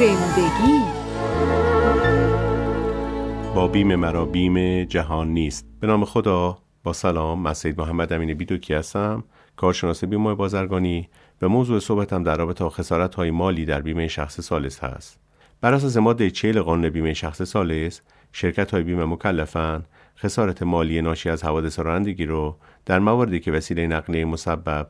زندگی با بیم مرا بیم جهان نیست به نام خدا با سلام من محمد امین بیدوکی هستم کارشناس بیمه بازرگانی و موضوع صحبتم در رابطه با خسارت های مالی در بیمه شخص سالس هست بر اساس ماده 40 قانون بیمه شخص سالس شرکت های بیمه مکلفن خسارت مالی ناشی از حوادث رانندگی رو در مواردی که وسیله نقلیه مسبب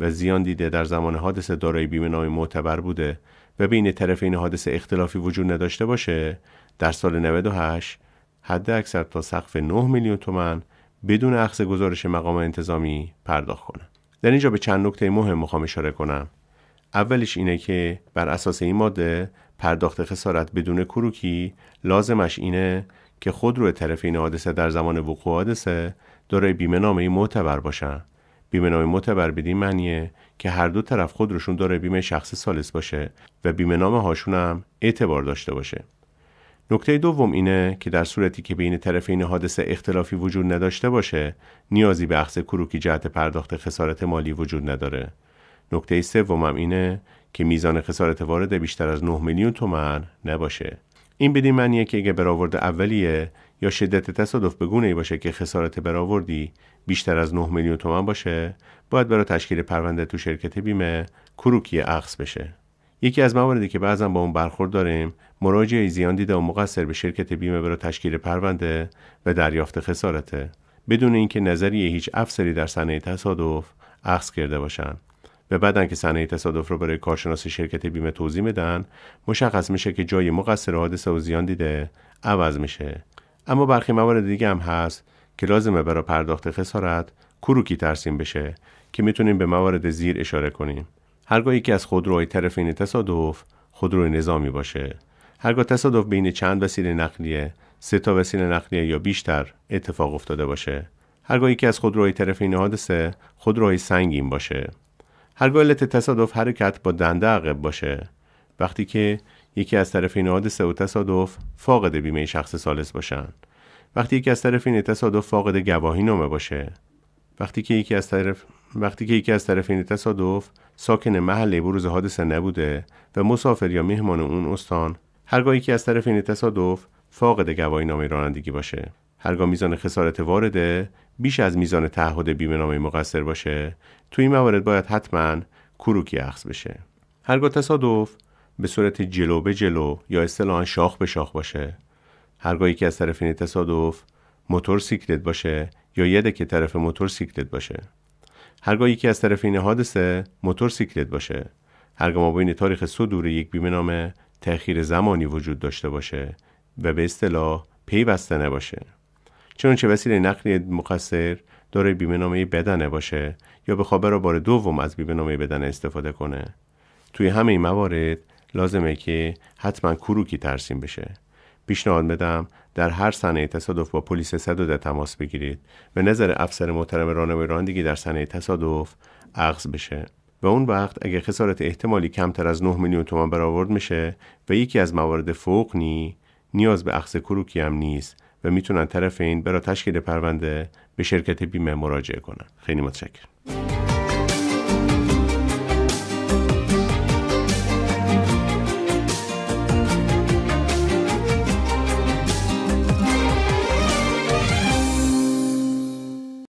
و زیان دیده در زمان حادثه دارای بیمه نامی معتبر بوده و بین طرف این حادثه اختلافی وجود نداشته باشه در سال 98 حد اکثر تا سقف 9 میلیون تومن بدون اخذ گزارش مقام انتظامی پرداخت کنه. در اینجا به چند نکته مهم میخوام اشاره کنم. اولش اینه که بر اساس این ماده پرداخت خسارت بدون کروکی لازمش اینه که خودرو طرفین حادثه در زمان وقوع حادثه دارای بیمه نامه معتبر باشن بیمه نام معتبر بدین معنیه که هر دو طرف روشون داره بیمه شخص سالس باشه و بیمه نام هاشون هم اعتبار داشته باشه نکته دوم اینه که در صورتی که بین طرفین حادثه اختلافی وجود نداشته باشه نیازی به اخذ کروکی جهت پرداخت خسارت مالی وجود نداره نکته سومم اینه که میزان خسارت وارد بیشتر از 9 میلیون تومن نباشه این بدین معنیه که اگه برآورد اولیه یا شدت تصادف به ای باشه که خسارت برآوردی بیشتر از 9 میلیون تومن باشه باید برای تشکیل پرونده تو شرکت بیمه کروکی عقص بشه یکی از مواردی که بعضا با اون برخورد داریم مراجعه زیان دیده و مقصر به شرکت بیمه برای تشکیل پرونده و دریافت خسارته بدون اینکه نظری هیچ افسری در صحنه تصادف عقص کرده باشن و بعدا که صحنه تصادف رو برای کارشناس شرکت بیمه توضیح میدن مشخص میشه که جای مقصر حادثه و زیان دیده عوض میشه اما برخی موارد دیگه هم هست که لازمه برای پرداخت خسارت کروکی ترسیم بشه که میتونیم به موارد زیر اشاره کنیم هرگاه یکی از خودروهای طرفین تصادف خودروی نظامی باشه هرگاه تصادف بین چند وسیله نقلیه سه تا وسیله نقلیه یا بیشتر اتفاق افتاده باشه هرگاه یکی از خودروهای طرفین حادثه خودروهای سنگین باشه هرگاه علت تصادف حرکت با دنده عقب باشه وقتی که یکی از طرفین حادثه و تصادف فاقد بیمه شخص سالس باشن وقتی یکی از طرفین تصادف فاقد گواهی نامه باشه وقتی که یکی از طرف وقتی که یکی از طرفین تصادف ساکن محل بروز حادثه نبوده و مسافر یا مهمان اون استان هرگاه یکی از طرف این تصادف فاقد گواهی نامه رانندگی باشه هرگاه میزان خسارت وارده بیش از میزان تعهد بیمه نامه مقصر باشه تو این موارد باید حتما کروکی اخذ بشه هرگاه تصادف به صورت جلو به جلو یا اصطلاحا شاخ به شاخ باشه هرگاهی که از طرفین تصادف موتور سیکلت باشه یا یده که طرف موتور سیکلت باشه هرگاهی که از طرفین حادثه موتور سیکلت باشه هرگاه ما این تاریخ صدور یک بیمه نامه تأخیر زمانی وجود داشته باشه و به اصطلاح پیوسته نباشه چنانچه وسیله نقلیه مقصر داره بیمه نامه بدنه باشه یا خوابه را بار دوم از بیمه نامه بدنه استفاده کنه توی همه این موارد لازمه که حتما کروکی ترسیم بشه پیشنهاد بدم در هر صحنه تصادف با پلیس ده تماس بگیرید به نظر افسر محترم رانوی رانندگی در صحنه تصادف عقص بشه و اون وقت اگر خسارت احتمالی کمتر از 9 میلیون تومان برآورد میشه و یکی از موارد فوق نی نیاز به عقص کروکی هم نیست و میتونن طرفین برای تشکیل پرونده به شرکت بیمه مراجعه کنن خیلی متشکرم